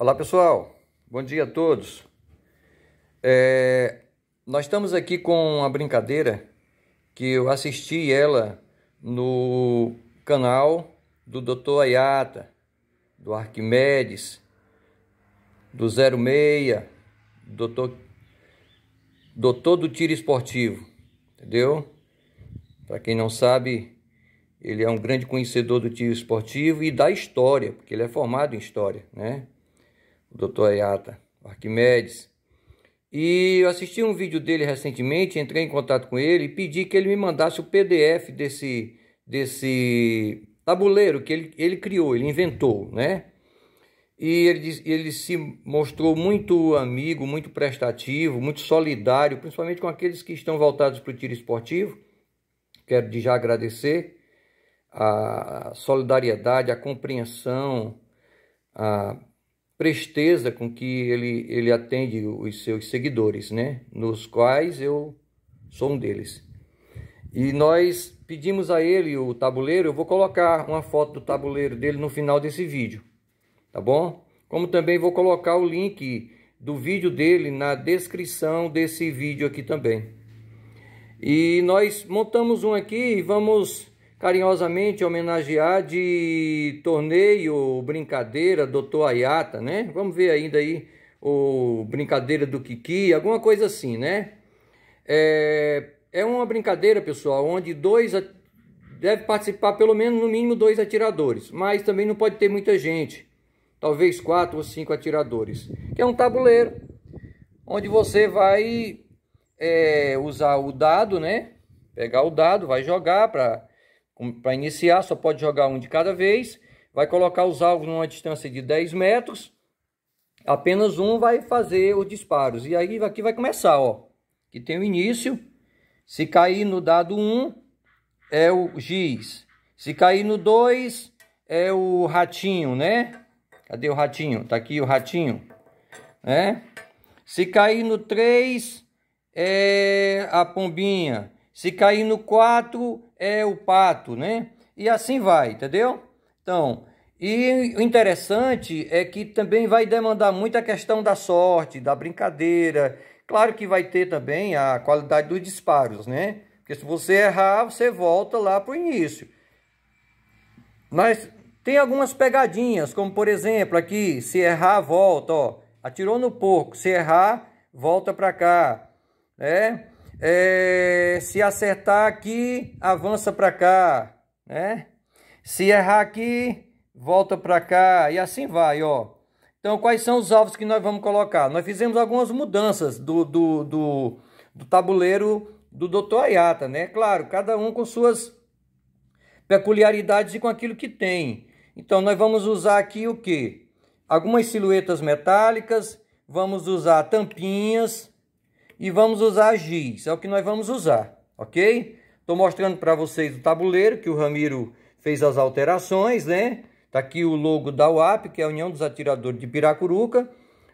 Olá pessoal, bom dia a todos. É, nós estamos aqui com uma brincadeira que eu assisti ela no canal do Dr. Ayata, do Arquimedes, do 06, doutor, doutor do tiro esportivo, entendeu? Para quem não sabe, ele é um grande conhecedor do tiro esportivo e da história, porque ele é formado em história, né? o doutor Ayata Arquimedes. E eu assisti um vídeo dele recentemente, entrei em contato com ele e pedi que ele me mandasse o PDF desse, desse tabuleiro que ele, ele criou, ele inventou, né? E ele, ele se mostrou muito amigo, muito prestativo, muito solidário, principalmente com aqueles que estão voltados para o tiro esportivo. Quero de já agradecer a solidariedade, a compreensão, a presteza com que ele, ele atende os seus seguidores, né? Nos quais eu sou um deles. E nós pedimos a ele o tabuleiro, eu vou colocar uma foto do tabuleiro dele no final desse vídeo, tá bom? Como também vou colocar o link do vídeo dele na descrição desse vídeo aqui também. E nós montamos um aqui e vamos carinhosamente homenagear de torneio, brincadeira, doutor Ayata, né? Vamos ver ainda aí o brincadeira do Kiki, alguma coisa assim, né? É, é uma brincadeira, pessoal, onde dois deve participar pelo menos no mínimo dois atiradores, mas também não pode ter muita gente, talvez quatro ou cinco atiradores. Que é um tabuleiro onde você vai é, usar o dado, né? Pegar o dado, vai jogar para um, Para iniciar, só pode jogar um de cada vez. Vai colocar os alvos numa distância de 10 metros. Apenas um vai fazer os disparos. E aí aqui vai começar, ó. Que tem o início. Se cair no dado 1, é o giz. Se cair no 2, é o ratinho, né? Cadê o ratinho? Tá aqui o ratinho, né? Se cair no 3, é a pombinha. Se cair no 4 é o pato, né? E assim vai, entendeu? Então, e o interessante é que também vai demandar muito a questão da sorte, da brincadeira. Claro que vai ter também a qualidade dos disparos, né? Porque se você errar, você volta lá para o início. Mas tem algumas pegadinhas, como por exemplo, aqui, se errar, volta, ó. Atirou no porco, se errar, volta para cá, né? É, se acertar aqui, avança para cá, né? Se errar aqui, volta para cá e assim vai, ó. Então, quais são os alvos que nós vamos colocar? Nós fizemos algumas mudanças do, do, do, do tabuleiro do Dr. Ayata, né? Claro, cada um com suas peculiaridades e com aquilo que tem. Então, nós vamos usar aqui o que? Algumas silhuetas metálicas, vamos usar tampinhas, e vamos usar giz, é o que nós vamos usar, ok? Estou mostrando para vocês o tabuleiro que o Ramiro fez as alterações, né? Tá aqui o logo da UAP, que é a União dos Atiradores de Piracuruca,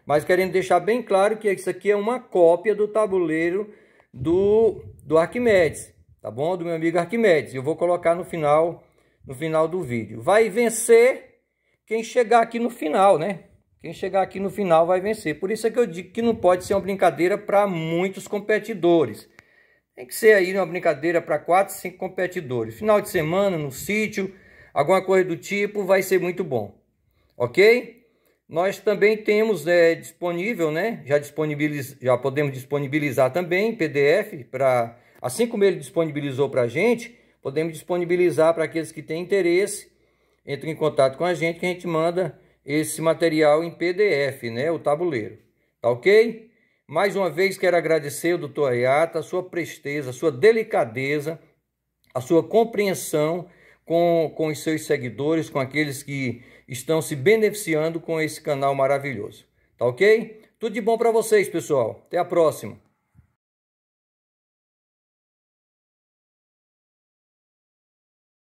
mas querendo deixar bem claro que isso aqui é uma cópia do tabuleiro do, do Arquimedes, tá bom? Do meu amigo Arquimedes. Eu vou colocar no final, no final do vídeo. Vai vencer quem chegar aqui no final, né? Quem chegar aqui no final vai vencer. Por isso é que eu digo que não pode ser uma brincadeira para muitos competidores. Tem que ser aí uma brincadeira para 4, 5 competidores. Final de semana, no sítio, alguma coisa do tipo, vai ser muito bom. Ok? Nós também temos é, disponível, né? Já, disponibiliz... Já podemos disponibilizar também PDF, pra... assim como ele disponibilizou para a gente, podemos disponibilizar para aqueles que têm interesse. Entrem em contato com a gente que a gente manda esse material em PDF, né? O tabuleiro. Tá ok? Mais uma vez quero agradecer ao doutor Ayata a sua presteza, a sua delicadeza, a sua compreensão com, com os seus seguidores, com aqueles que estão se beneficiando com esse canal maravilhoso. Tá ok? Tudo de bom para vocês, pessoal. Até a próxima.